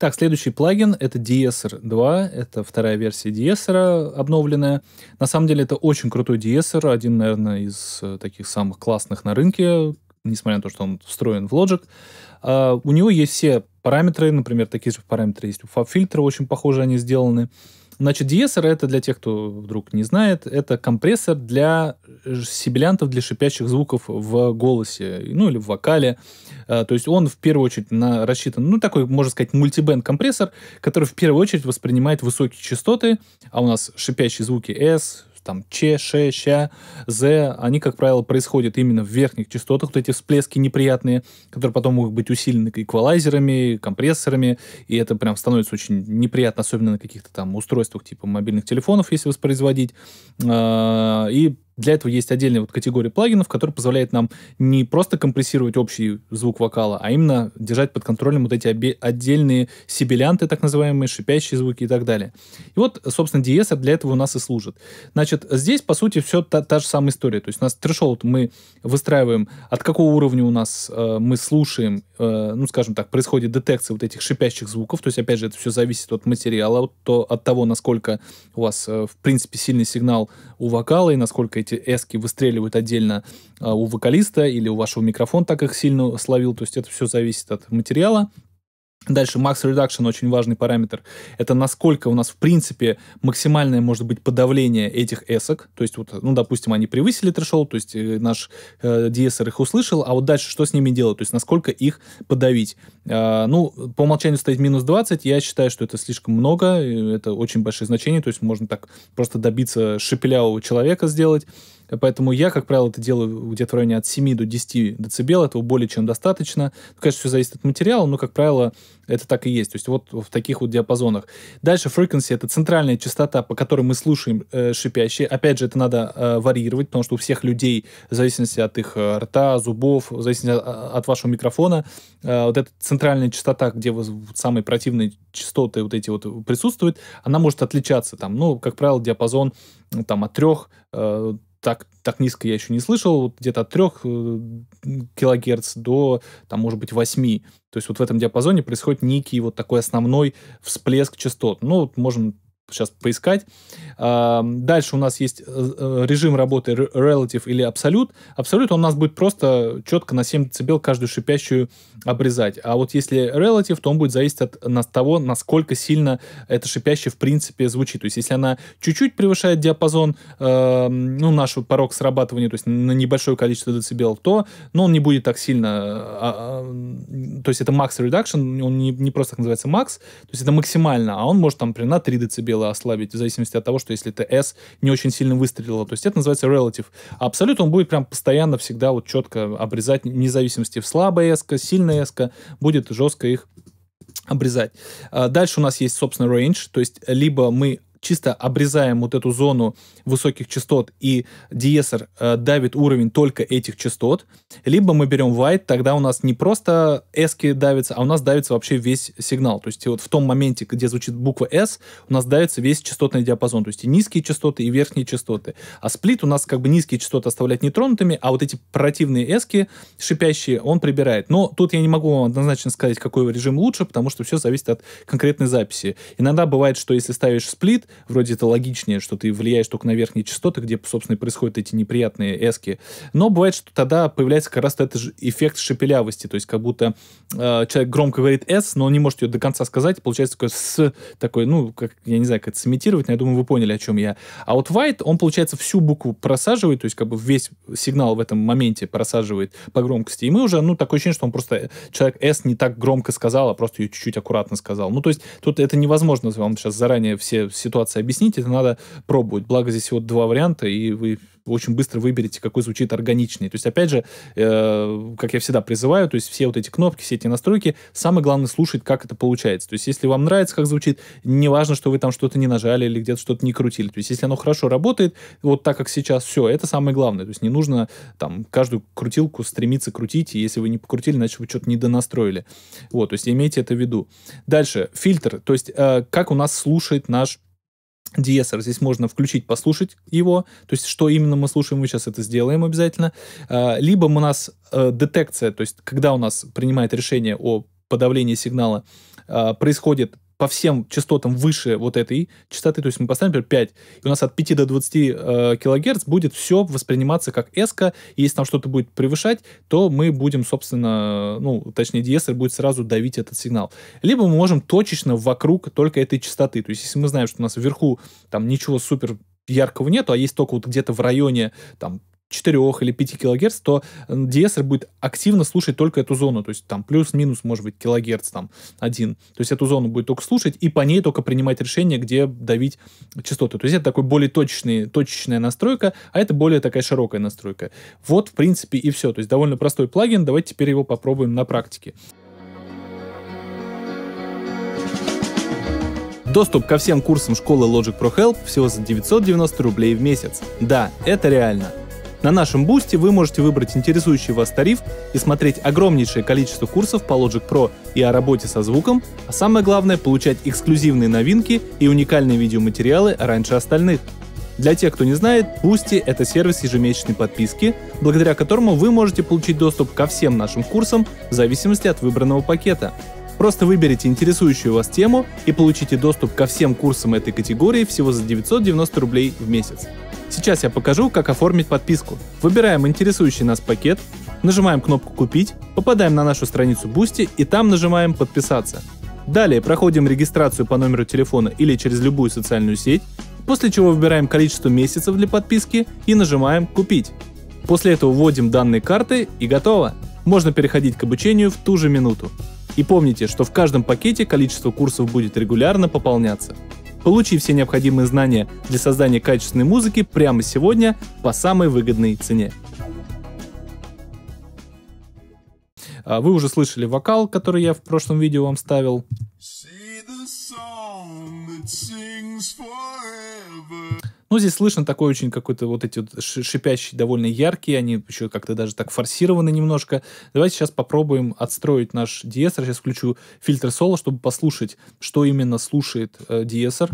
Так, следующий плагин — это DSR 2, это вторая версия DSR обновленная. На самом деле это очень крутой DSR, один, наверное, из э, таких самых классных на рынке, несмотря на то, что он встроен в Logic. А, у него есть все параметры, например, такие же параметры есть у FabFilter, очень похожи они сделаны. Значит, диесер это для тех, кто вдруг не знает, это компрессор для э, сибилянтов, для шипящих звуков в голосе, ну или в вокале. Э, то есть он в первую очередь на, рассчитан, ну такой, можно сказать, мультибенд компрессор, который в первую очередь воспринимает высокие частоты, а у нас шипящие звуки S, там Ч, Ш, Щ, З, они, как правило, происходят именно в верхних частотах, вот эти всплески неприятные, которые потом могут быть усилены эквалайзерами, компрессорами, и это прям становится очень неприятно, особенно на каких-то там устройствах типа мобильных телефонов, если воспроизводить. А, и для этого есть отдельная вот категория плагинов, которая позволяет нам не просто компрессировать общий звук вокала, а именно держать под контролем вот эти обе- отдельные сибилянты, так называемые, шипящие звуки и так далее. И вот, собственно, DSR для этого у нас и служит. Значит, здесь, по сути, все та, та же самая история. То есть у нас трешолд мы выстраиваем, от какого уровня у нас э, мы слушаем, э, ну, скажем так, происходит детекция вот этих шипящих звуков. То есть, опять же, это все зависит от материала, от, от того, насколько у вас, э, в принципе, сильный сигнал у вокала и насколько эти эти эски выстреливают отдельно а, у вокалиста или у вашего микрофона так их сильно словил. То есть это все зависит от материала. Дальше max reduction очень важный параметр. Это насколько у нас в принципе максимальное может быть подавление этих эсок. То есть вот, ну допустим, они превысили трешол то есть э, наш э, DSR их услышал, а вот дальше что с ними делать? То есть насколько их подавить? Э, ну по умолчанию стоит минус 20. Я считаю, что это слишком много, это очень большое значение То есть можно так просто добиться шепелявого человека сделать. Поэтому я, как правило, это делаю где-то в районе от 7 до 10 дБ, этого более чем достаточно. Ну, конечно, все зависит от материала, но, как правило, это так и есть. То есть вот в таких вот диапазонах. Дальше frequency — это центральная частота, по которой мы слушаем э, шипящие. Опять же, это надо э, варьировать, потому что у всех людей, в зависимости от их э, рта, зубов, в зависимости от, а, а, от вашего микрофона, э, вот эта центральная частота, где вы, самые противные частоты вот эти вот присутствуют, она может отличаться там, ну, как правило, диапазон там от 3 так, так низко я еще не слышал, вот где-то от 3 э, килогерц до, там, может быть, 8. То есть вот в этом диапазоне происходит некий вот такой основной всплеск частот. Ну, вот можем сейчас поискать. Дальше у нас есть э, э, режим работы Relative или Absolute. Absolute он у нас будет просто четко на 7 дБ каждую шипящую обрезать. А вот если Relative, то он будет зависеть от того, насколько сильно это шипящее в принципе звучит. То есть если она чуть-чуть превышает диапазон, ну, наш порог срабатывания, то есть на небольшое количество децибел, то ну, он не будет так сильно... А, а, то есть это Max Reduction, он не, не просто называется Max, то есть это максимально, а он может там на 3 децибела выстрела ослабить, в зависимости от того, что если это S не очень сильно выстрелила. То есть это называется relative. А абсолют он будет прям постоянно всегда вот четко обрезать, вне зависимости в слабая S, сильная S, будет жестко их обрезать. А дальше у нас есть, собственно, range, то есть либо мы чисто обрезаем вот эту зону высоких частот, и диесер э, давит уровень только этих частот, либо мы берем white, тогда у нас не просто эски давится, а у нас давится вообще весь сигнал. То есть вот в том моменте, где звучит буква S, у нас давится весь частотный диапазон, то есть и низкие частоты, и верхние частоты. А сплит у нас как бы низкие частоты оставлять нетронутыми, а вот эти противные эски шипящие он прибирает. Но тут я не могу вам однозначно сказать, какой режим лучше, потому что все зависит от конкретной записи. Иногда бывает, что если ставишь сплит, Вроде это логичнее, что ты влияешь только на верхние частоты, где, собственно, и происходят эти неприятные эски. Но бывает, что тогда появляется как раз этот же эффект шепелявости, то есть как будто э, человек громко говорит «с», но он не может ее до конца сказать, получается такое «с», такой, ну, как, я не знаю, как это сымитировать, но я думаю, вы поняли, о чем я. А вот White, он, получается, всю букву просаживает, то есть как бы весь сигнал в этом моменте просаживает по громкости, и мы уже, ну, такое ощущение, что он просто, э, человек «с» не так громко сказал, а просто ее чуть-чуть аккуратно сказал. Ну, то есть тут это невозможно, вам сейчас заранее все ситуации ситуации объяснить, это надо пробовать. Благо здесь вот два варианта, и вы очень быстро выберете, какой звучит органичнее. То есть, опять же, э, как я всегда призываю, то есть все вот эти кнопки, все эти настройки, самое главное слушать, как это получается. То есть, если вам нравится, как звучит, не важно, что вы там что-то не нажали или где-то что-то не крутили. То есть, если оно хорошо работает, вот так, как сейчас, все, это самое главное. То есть, не нужно там каждую крутилку стремиться крутить, и если вы не покрутили, значит, вы что-то не донастроили. Вот, то есть, имейте это в виду. Дальше, фильтр, то есть, э, как у нас слушает наш Диесер здесь можно включить, послушать его, то есть что именно мы слушаем, мы сейчас это сделаем обязательно. А, либо у нас э, детекция, то есть когда у нас принимает решение о подавлении сигнала, а, происходит по всем частотам выше вот этой частоты, то есть мы поставим, например, 5, и у нас от 5 до 20 э, килогерц будет все восприниматься как S, и если там что-то будет превышать, то мы будем, собственно, ну, точнее, DSR будет сразу давить этот сигнал. Либо мы можем точечно вокруг только этой частоты, то есть если мы знаем, что у нас вверху там ничего супер яркого нету, а есть только вот где-то в районе там 4 или 5 килогерц, то DSR будет активно слушать только эту зону, то есть там плюс-минус, может быть, килогерц там один. То есть эту зону будет только слушать и по ней только принимать решение, где давить частоты. То есть это такой более точечный, точечная настройка, а это более такая широкая настройка. Вот, в принципе, и все. То есть довольно простой плагин, давайте теперь его попробуем на практике. Доступ ко всем курсам школы Logic Pro Help всего за 990 рублей в месяц. Да, это реально. На нашем бусте вы можете выбрать интересующий вас тариф и смотреть огромнейшее количество курсов по Logic Pro и о работе со звуком, а самое главное получать эксклюзивные новинки и уникальные видеоматериалы раньше остальных. Для тех, кто не знает, Boosty — это сервис ежемесячной подписки, благодаря которому вы можете получить доступ ко всем нашим курсам в зависимости от выбранного пакета. Просто выберите интересующую вас тему и получите доступ ко всем курсам этой категории всего за 990 рублей в месяц. Сейчас я покажу, как оформить подписку. Выбираем интересующий нас пакет, нажимаем кнопку «Купить», попадаем на нашу страницу Boosty и там нажимаем «Подписаться». Далее проходим регистрацию по номеру телефона или через любую социальную сеть, после чего выбираем количество месяцев для подписки и нажимаем «Купить». После этого вводим данные карты и готово. Можно переходить к обучению в ту же минуту. И помните, что в каждом пакете количество курсов будет регулярно пополняться. Получи все необходимые знания для создания качественной музыки прямо сегодня по самой выгодной цене. А, вы уже слышали вокал, который я в прошлом видео вам ставил. Ну, здесь слышно такой очень какой-то вот эти вот шипящие, довольно яркие, они еще как-то даже так форсированы немножко. Давайте сейчас попробуем отстроить наш диэсер. Сейчас включу фильтр соло, чтобы послушать, что именно слушает э, диэсер.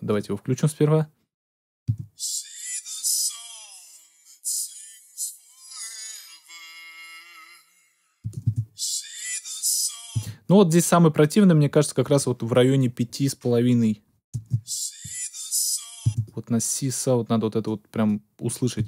Давайте его включим сперва. Ну вот здесь самый противный, мне кажется, как раз вот в районе пяти с половиной. Вот на си вот надо вот это вот прям услышать.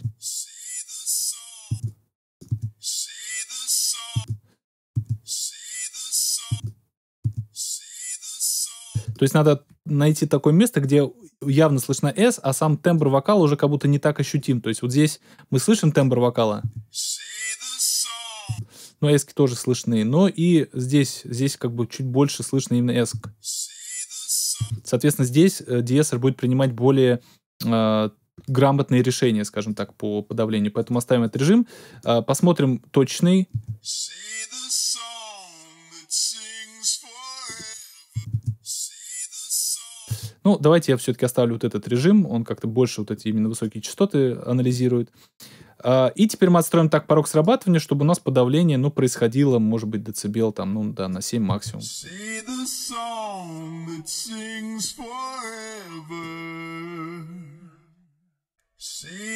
То есть надо найти такое место, где явно слышно S, а сам тембр вокала уже как будто не так ощутим. То есть вот здесь мы слышим тембр вокала но ну, а эски тоже слышны. Но и здесь, здесь как бы чуть больше слышно именно эск. Соответственно, здесь э, диэсер будет принимать более э, грамотные решения, скажем так, по подавлению. Поэтому оставим этот режим. Э, посмотрим точный. Ну, давайте я все-таки оставлю вот этот режим, он как-то больше вот эти именно высокие частоты анализирует. А, и теперь мы отстроим так порог срабатывания, чтобы у нас подавление, ну, происходило, может быть, децибел там, ну, да, на 7 максимум. See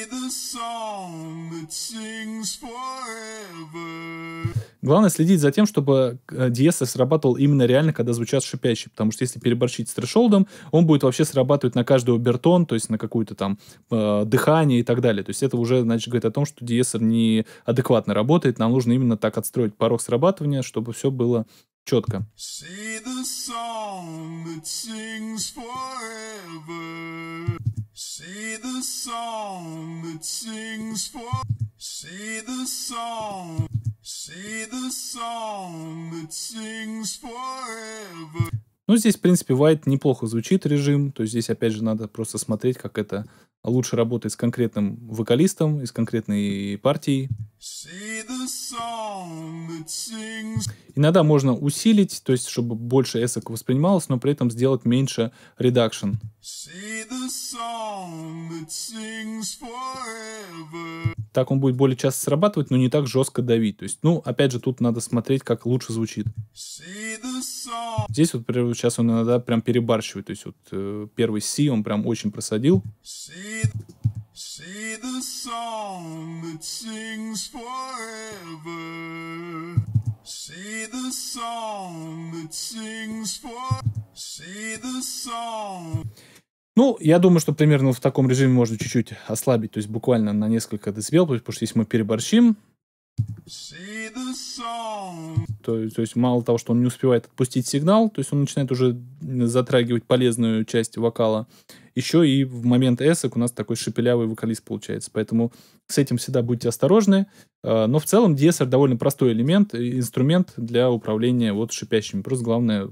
the song that sings forever. Главное следить за тем, чтобы DSS э, срабатывал именно реально, когда звучат шипящие, потому что если переборщить с трешолдом, он будет вообще срабатывать на каждый обертон, то есть на какую-то там э, дыхание и так далее. То есть это уже, значит, говорит о том, что DSR неадекватно работает, нам нужно именно так отстроить порог срабатывания, чтобы все было четко. See the song that sings for See the song ну, здесь, в принципе, White неплохо звучит режим, то есть здесь, опять же, надо просто смотреть, как это лучше работает с конкретным вокалистом, из конкретной партии. See the Иногда можно усилить, то есть, чтобы больше эсок воспринималось, но при этом сделать меньше редакшн. Так он будет более часто срабатывать, но не так жестко давить. То есть, ну, опять же, тут надо смотреть, как лучше звучит. Здесь вот, например, сейчас он иногда прям перебарщивает. То есть, вот э, первый си он прям очень просадил. See the song that sings forever. See the song that sings for. See the song. Ну, я думаю, что примерно в таком режиме можно чуть-чуть ослабить, то есть буквально на несколько децибел, потому что если мы переборщим, то, то есть мало того, что он не успевает отпустить сигнал, то есть он начинает уже затрагивать полезную часть вокала, еще и в момент эсок у нас такой шепелявый вокалист получается. Поэтому с этим всегда будьте осторожны. А, но в целом DSR довольно простой элемент, э, инструмент для управления вот шипящими. Просто главное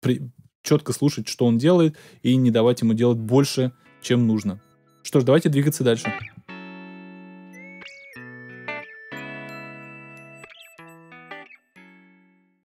при... четко слушать, что он делает, и не давать ему делать больше, чем нужно. Что ж, давайте двигаться дальше.